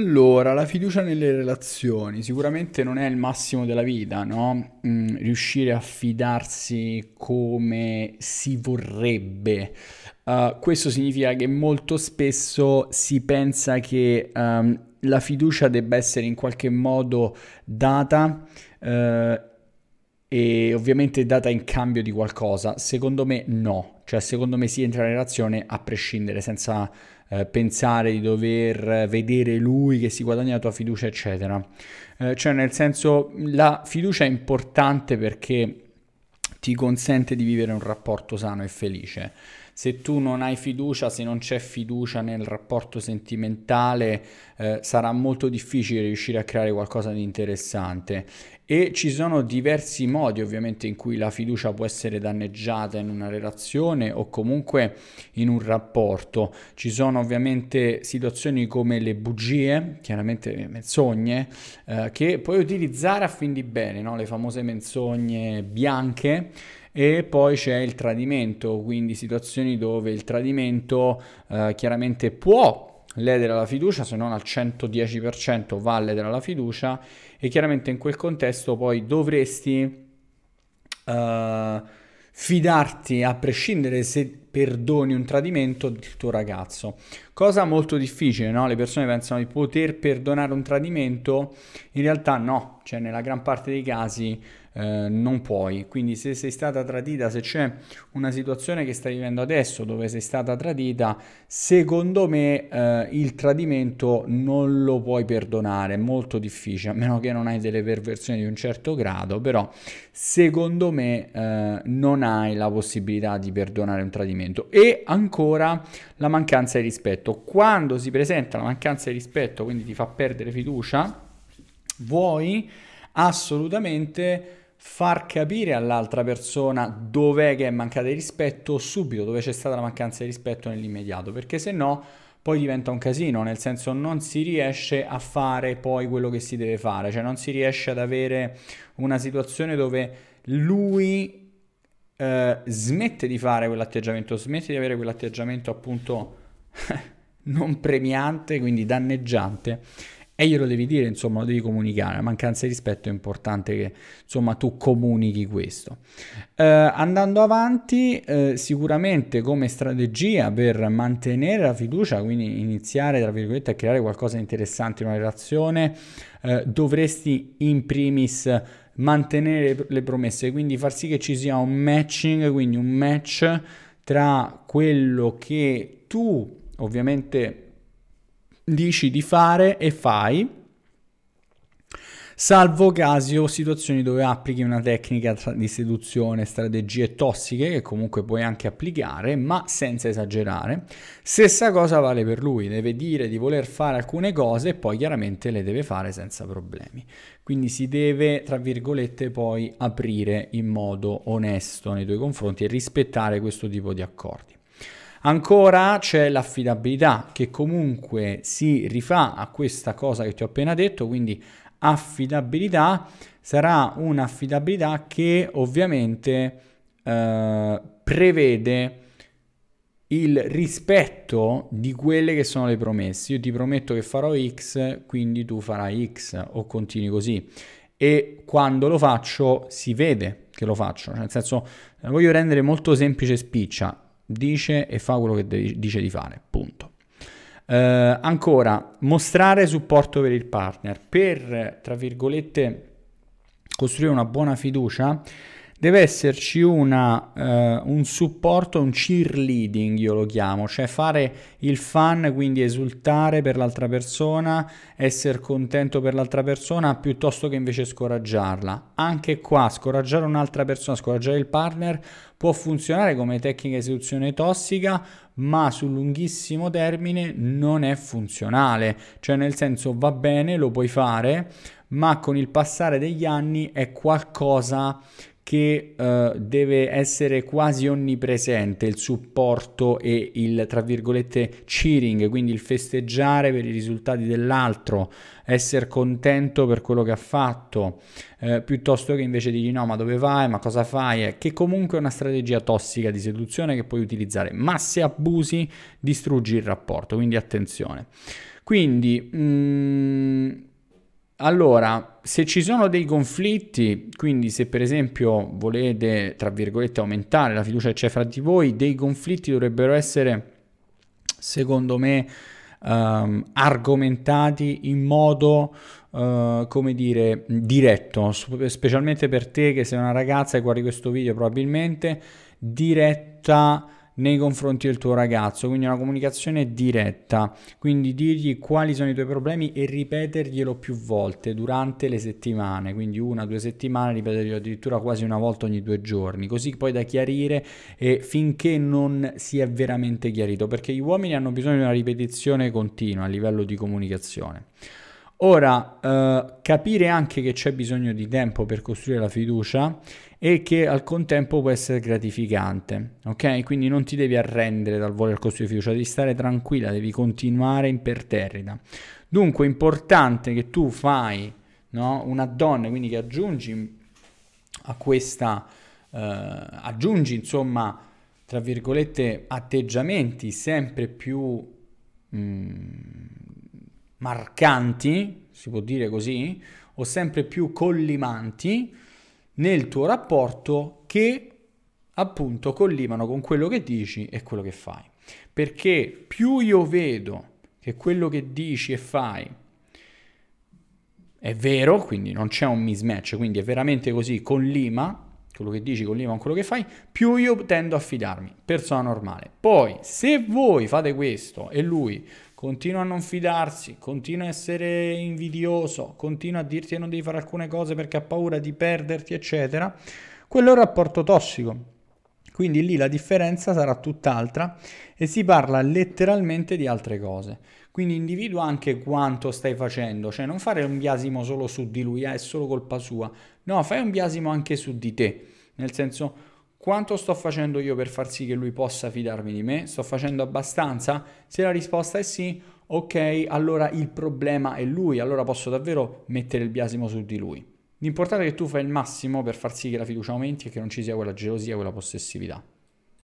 Allora, la fiducia nelle relazioni sicuramente non è il massimo della vita, no? Mm, riuscire a fidarsi come si vorrebbe. Uh, questo significa che molto spesso si pensa che um, la fiducia debba essere in qualche modo data uh, e ovviamente data in cambio di qualcosa. Secondo me no cioè, secondo me si entra in relazione a prescindere, senza eh, pensare di dover vedere lui che si guadagna la tua fiducia, eccetera. Eh, cioè, nel senso, la fiducia è importante perché ti consente di vivere un rapporto sano e felice se tu non hai fiducia, se non c'è fiducia nel rapporto sentimentale, eh, sarà molto difficile riuscire a creare qualcosa di interessante. E ci sono diversi modi ovviamente in cui la fiducia può essere danneggiata in una relazione o comunque in un rapporto. Ci sono ovviamente situazioni come le bugie, chiaramente le menzogne, eh, che puoi utilizzare a fin di bene, no? le famose menzogne bianche. E poi c'è il tradimento, quindi situazioni dove il tradimento eh, chiaramente può ledere la fiducia, se non al 110% va a ledere la fiducia e chiaramente in quel contesto poi dovresti uh, fidarti a prescindere se perdoni un tradimento del tuo ragazzo. Cosa molto difficile, no? Le persone pensano di poter perdonare un tradimento, in realtà no, cioè nella gran parte dei casi eh, non puoi. Quindi se sei stata tradita, se c'è una situazione che stai vivendo adesso dove sei stata tradita, secondo me eh, il tradimento non lo puoi perdonare, è molto difficile, a meno che non hai delle perversioni di un certo grado, però secondo me eh, non hai la possibilità di perdonare un tradimento. E ancora la mancanza di rispetto. Quando si presenta la mancanza di rispetto, quindi ti fa perdere fiducia, vuoi assolutamente far capire all'altra persona dov'è che è mancata di rispetto subito, dove c'è stata la mancanza di rispetto nell'immediato, perché se no poi diventa un casino, nel senso non si riesce a fare poi quello che si deve fare, cioè non si riesce ad avere una situazione dove lui eh, smette di fare quell'atteggiamento, smette di avere quell'atteggiamento appunto non premiante, quindi danneggiante e glielo devi dire, insomma, lo devi comunicare. La mancanza di rispetto è importante che, insomma, tu comunichi questo. Eh, andando avanti, eh, sicuramente come strategia per mantenere la fiducia, quindi iniziare, tra virgolette, a creare qualcosa di interessante in una relazione, eh, dovresti in primis mantenere le promesse, quindi far sì che ci sia un matching, quindi un match tra quello che tu ovviamente dici di fare e fai, salvo casi o situazioni dove applichi una tecnica di seduzione, strategie tossiche che comunque puoi anche applicare, ma senza esagerare. Stessa cosa vale per lui, deve dire di voler fare alcune cose e poi chiaramente le deve fare senza problemi. Quindi si deve, tra virgolette, poi aprire in modo onesto nei tuoi confronti e rispettare questo tipo di accordi. Ancora c'è l'affidabilità che comunque si rifà a questa cosa che ti ho appena detto, quindi affidabilità sarà un'affidabilità che ovviamente eh, prevede il rispetto di quelle che sono le promesse. Io ti prometto che farò X, quindi tu farai X o continui così. E quando lo faccio si vede che lo faccio, cioè, nel senso eh, voglio rendere molto semplice spiccia dice e fa quello che dice di fare, punto. Eh, ancora, mostrare supporto per il partner. Per, tra virgolette, costruire una buona fiducia deve esserci una, eh, un supporto, un cheerleading, io lo chiamo, cioè fare il fan, quindi esultare per l'altra persona, essere contento per l'altra persona, piuttosto che invece scoraggiarla. Anche qua, scoraggiare un'altra persona, scoraggiare il partner, può funzionare come tecnica di seduzione tossica, ma sul lunghissimo termine non è funzionale, cioè nel senso va bene, lo puoi fare, ma con il passare degli anni è qualcosa che uh, deve essere quasi onnipresente il supporto e il tra virgolette cheering, quindi il festeggiare per i risultati dell'altro, essere contento per quello che ha fatto, eh, piuttosto che invece di no, ma dove vai, ma cosa fai, eh, che comunque è una strategia tossica di seduzione che puoi utilizzare, ma se abusi distruggi il rapporto, quindi attenzione. Quindi mh, mm, allora, se ci sono dei conflitti, quindi se per esempio volete, tra virgolette, aumentare la fiducia che c'è fra di voi, dei conflitti dovrebbero essere, secondo me, um, argomentati in modo, uh, come dire, diretto, specialmente per te che sei una ragazza e guardi questo video probabilmente, diretta nei confronti del tuo ragazzo, quindi una comunicazione diretta, quindi dirgli quali sono i tuoi problemi e ripeterglielo più volte durante le settimane, quindi una, due settimane, ripeterglielo addirittura quasi una volta ogni due giorni, così poi da chiarire eh, finché non si è veramente chiarito, perché gli uomini hanno bisogno di una ripetizione continua a livello di comunicazione. Ora, eh, capire anche che c'è bisogno di tempo per costruire la fiducia e che al contempo può essere gratificante, ok? Quindi non ti devi arrendere dal voler costruire fiducia, devi stare tranquilla, devi continuare imperterrita. Dunque è importante che tu fai no, una donna, quindi che aggiungi a questa, eh, aggiungi insomma, tra virgolette, atteggiamenti sempre più... Mh, mm, marcanti, si può dire così, o sempre più collimanti nel tuo rapporto che appunto collimano con quello che dici e quello che fai. Perché più io vedo che quello che dici e fai è vero, quindi non c'è un mismatch, quindi è veramente così, collima quello che dici con con quello che fai, più io tendo a fidarmi, persona normale. Poi, se voi fate questo e lui continua a non fidarsi, continua a essere invidioso, continua a dirti che non devi fare alcune cose perché ha paura di perderti, eccetera, quello è un rapporto tossico quindi lì la differenza sarà tutt'altra e si parla letteralmente di altre cose. Quindi individua anche quanto stai facendo, cioè non fare un biasimo solo su di lui, ah, è solo colpa sua. No, fai un biasimo anche su di te, nel senso quanto sto facendo io per far sì che lui possa fidarmi di me? Sto facendo abbastanza? Se la risposta è sì, ok, allora il problema è lui, allora posso davvero mettere il biasimo su di lui. L'importante è che tu fai il massimo per far sì che la fiducia aumenti e che non ci sia quella gelosia, quella possessività.